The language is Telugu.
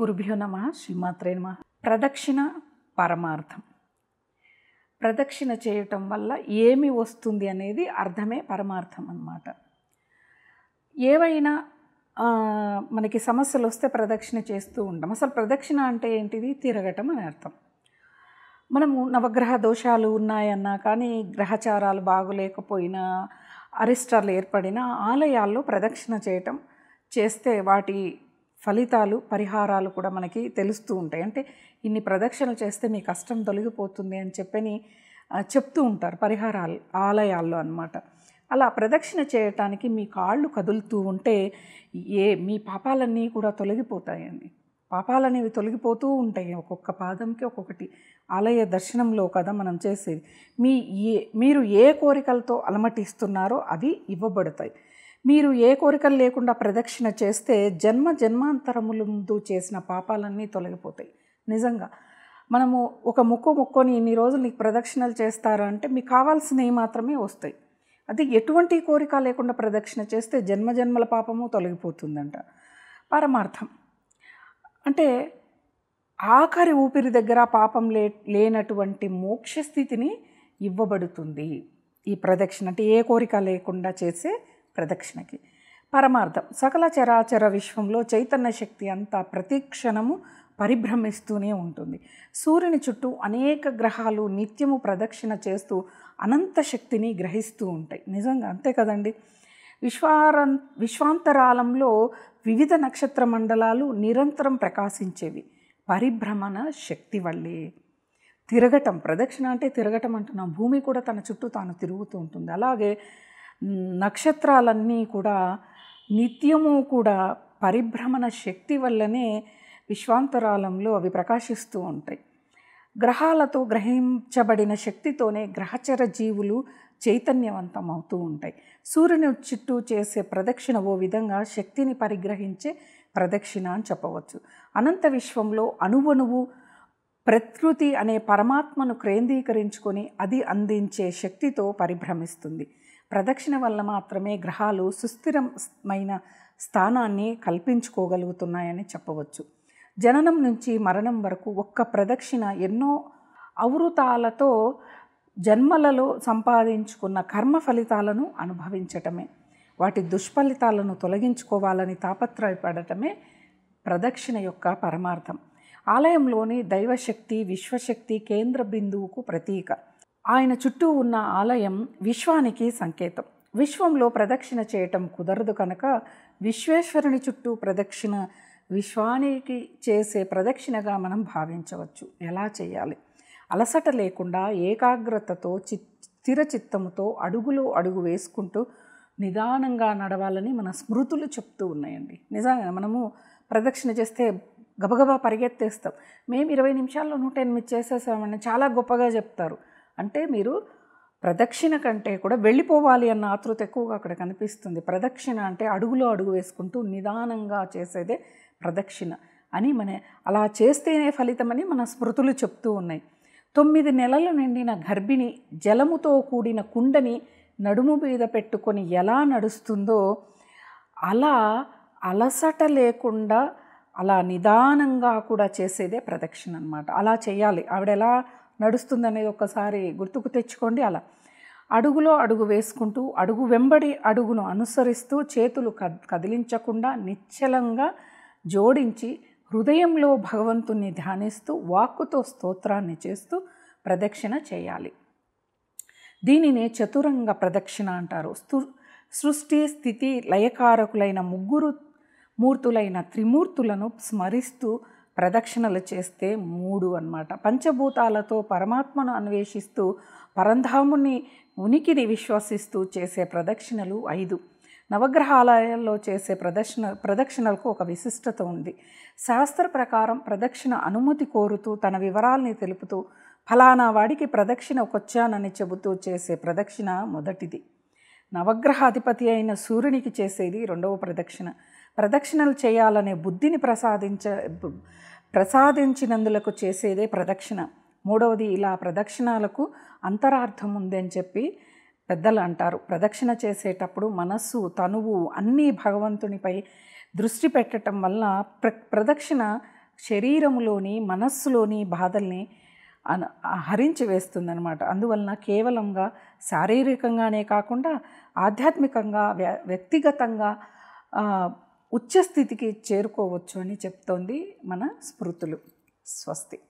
గురుభ్యో నమ శ్రీమాత్రే నమ ప్రదక్షిణ పరమార్థం ప్రదక్షిణ చేయటం వల్ల ఏమి వస్తుంది అనేది అర్థమే పరమార్థం అన్నమాట ఏవైనా మనకి సమస్యలు వస్తే ప్రదక్షిణ చేస్తూ ఉంటాం అసలు ప్రదక్షిణ అంటే ఏంటిది తిరగటం అని అర్థం మనము నవగ్రహ దోషాలు ఉన్నాయన్నా కానీ గ్రహచారాలు బాగులేకపోయినా అరిష్టాలు ఏర్పడిన ఆలయాల్లో ప్రదక్షిణ చేయటం చేస్తే వాటి ఫలితాలు పరిహారాలు కూడా మనకి తెలుస్తూ ఉంటాయి అంటే ఇన్ని ప్రదక్షిణలు చేస్తే మీ కష్టం తొలగిపోతుంది అని చెప్పని చెప్తూ ఉంటారు పరిహారాలు ఆలయాల్లో అనమాట అలా ప్రదక్షిణ చేయటానికి మీ కాళ్ళు కదులుతూ ఉంటే ఏ మీ పాపాలన్నీ కూడా తొలగిపోతాయండి పాపాలనేవి తొలగిపోతూ ఉంటాయి ఒక్కొక్క పాదంకి ఒక్కొక్కటి ఆలయ దర్శనంలో కదా మనం చేసేది మీ ఏ మీరు ఏ కోరికలతో అలమటిస్తున్నారో అవి ఇవ్వబడతాయి మీరు ఏ కోరికలు లేకుండా ప్రదక్షిణ చేస్తే జన్మ జన్మాంతరముల ముందు చేసిన పాపాలన్నీ తొలగిపోతాయి నిజంగా మనము ఒక ముక్కు ముక్కొని ఇన్ని రోజులు నీకు ప్రదక్షిణలు చేస్తారా అంటే మీకు కావాల్సినవి మాత్రమే వస్తాయి అది ఎటువంటి కోరిక లేకుండా ప్రదక్షిణ చేస్తే జన్మ జన్మల పాపము తొలగిపోతుందంట పరమార్థం అంటే ఆఖరి ఊపిరి దగ్గర పాపం లే లేనటువంటి మోక్ష స్థితిని ఇవ్వబడుతుంది ఈ ప్రదక్షిణ అంటే ఏ కోరిక లేకుండా చేసే ప్రదక్షిణకి పరమార్థం సకల చరాచర విశ్వంలో చైతన్య శక్తి అంతా ప్రతిక్షణము పరిభ్రమిస్తూనే ఉంటుంది సూర్యుని చుట్టూ అనేక గ్రహాలు నిత్యము ప్రదక్షిణ చేస్తూ అనంత శక్తిని గ్రహిస్తూ ఉంటాయి నిజంగా అంతే కదండి విశ్వార విశ్వాంతరాలంలో వివిధ నక్షత్ర మండలాలు నిరంతరం ప్రకాశించేవి పరిభ్రమణ శక్తి వల్లే తిరగటం ప్రదక్షిణ అంటే తిరగటం అంటున్నాం భూమి కూడా తన చుట్టూ తాను తిరుగుతూ ఉంటుంది అలాగే నక్షత్రాలన్నీ కూడా నిత్యము కూడా పరిభ్రమణ శక్తి వల్లనే విశ్వాంతరాలంలో అవి ప్రకాశిస్తూ ఉంటాయి గ్రహాలతో గ్రహించబడిన శక్తితోనే గ్రహచర జీవులు చైతన్యవంతం అవుతూ ఉంటాయి సూర్యుని చుట్టూ చేసే ప్రదక్షిణ ఓ విధంగా శక్తిని పరిగ్రహించే ప్రదక్షిణ అని చెప్పవచ్చు అనంత విశ్వంలో అణువణువు ప్రకృతి అనే పరమాత్మను కేంద్రీకరించుకొని అది అందించే శక్తితో పరిభ్రమిస్తుంది ప్రదక్షిణ వల్ల మాత్రమే గ్రహాలు సుస్థిరమైన స్థానాన్ని కల్పించుకోగలుగుతున్నాయని చెప్పవచ్చు జననం నుంచి మరణం వరకు ఒక్క ప్రదక్షిణ ఎన్నో అవృతాలతో జన్మలలో సంపాదించుకున్న కర్మ ఫలితాలను అనుభవించటమే వాటి దుష్ఫలితాలను తొలగించుకోవాలని తాపత్రయపడటమే ప్రదక్షిణ యొక్క పరమార్థం ఆలయంలోని దైవశక్తి విశ్వశక్తి కేంద్ర బిందువుకు ప్రతీక ఆయన చుట్టూ ఉన్న ఆలయం విశ్వానికి సంకేతం విశ్వంలో ప్రదక్షిణ చేయటం కుదరదు కనుక విశ్వేశ్వరుని చుట్టూ ప్రదక్షిణ విశ్వానికి చేసే ప్రదక్షిణగా మనం భావించవచ్చు ఎలా చేయాలి అలసట లేకుండా ఏకాగ్రతతో చి స్థిర చిత్తముతో అడుగులో అడుగు వేసుకుంటూ నిదానంగా నడవాలని మన స్మృతులు చెప్తూ ఉన్నాయండి నిజంగా మనము ప్రదక్షిణ చేస్తే గబగబా పరిగెత్తేస్తాం మేము ఇరవై నిమిషాల్లో నూట ఎనిమిది చేసేసామని చాలా గొప్పగా చెప్తారు అంటే మీరు ప్రదక్షిణ కంటే కూడా వెళ్ళిపోవాలి అన్న ఆతృత ఎక్కువగా అక్కడ కనిపిస్తుంది ప్రదక్షిణ అంటే అడుగులో అడుగు వేసుకుంటూ నిదానంగా చేసేదే ప్రదక్షిణ అని మన అలా చేస్తేనే ఫలితమని మన స్మృతులు చెప్తూ ఉన్నాయి తొమ్మిది నెలలు నిండిన గర్భిణి జలముతో కూడిన కుండని నడుము మీద పెట్టుకొని ఎలా నడుస్తుందో అలా అలసట లేకుండా అలా నిదానంగా కూడా చేసేదే ప్రదక్షిణ అనమాట అలా చేయాలి ఆవిడ ఎలా నడుస్తుందనేది ఒక్కసారి గుర్తుకు తెచ్చుకోండి అలా అడుగులో అడుగు వేసుకుంటూ అడుగు వెంబడి అడుగును అనుసరిస్తూ చేతులు కదిలించకుండా నిశ్చలంగా జోడించి హృదయంలో భగవంతుణ్ణి ధ్యానిస్తూ వాక్కుతో స్తోత్రాన్ని చేస్తూ ప్రదక్షిణ చేయాలి దీనినే చతురంగ ప్రదక్షిణ అంటారు సృష్టి స్థితి లయకారకులైన ముగ్గురు మూర్తులైన త్రిమూర్తులను స్మరిస్తూ ప్రదక్షిణలు చేస్తే మూడు అనమాట పంచభూతాలతో పరమాత్మను అన్వేషిస్తూ పరంధాముని ఉనికిని విశ్వసిస్తూ చేసే ప్రదక్షిణలు ఐదు నవగ్రహాలయాల్లో చేసే ప్రదక్షిణ ప్రదక్షిణలకు ఒక విశిష్టత ఉంది శాస్త్ర ప్రకారం ప్రదక్షిణ అనుమతి కోరుతూ తన వివరాల్ని తెలుపుతూ ఫలానా వాడికి ప్రదక్షిణ కొచ్చానని చెబుతూ చేసే ప్రదక్షిణ మొదటిది నవగ్రహాధిపతి అయిన సూర్యునికి చేసేది రెండవ ప్రదక్షిణ ప్రదక్షిణలు చేయాలనే బుద్ధిని ప్రసాదించ ప్రసాదించినందులకు చేసేదే ప్రదక్షిణ మూడవది ఇలా ప్రదక్షిణాలకు అంతరార్థం ఉందని చెప్పి పెద్దలు అంటారు ప్రదక్షిణ చేసేటప్పుడు మనస్సు తనువు అన్నీ భగవంతునిపై దృష్టి పెట్టడం వల్ల ప్ర ప్రదక్షిణ శరీరములోని మనస్సులోని బాధల్ని అన హరించి వేస్తుందనమాట అందువలన కేవలంగా శారీరకంగానే కాకుండా ఆధ్యాత్మికంగా వ్యక్తిగతంగా ఉచ్చస్థితికి చేరుకోవచ్చు అని చెప్తోంది మన స్మృతులు స్వస్తి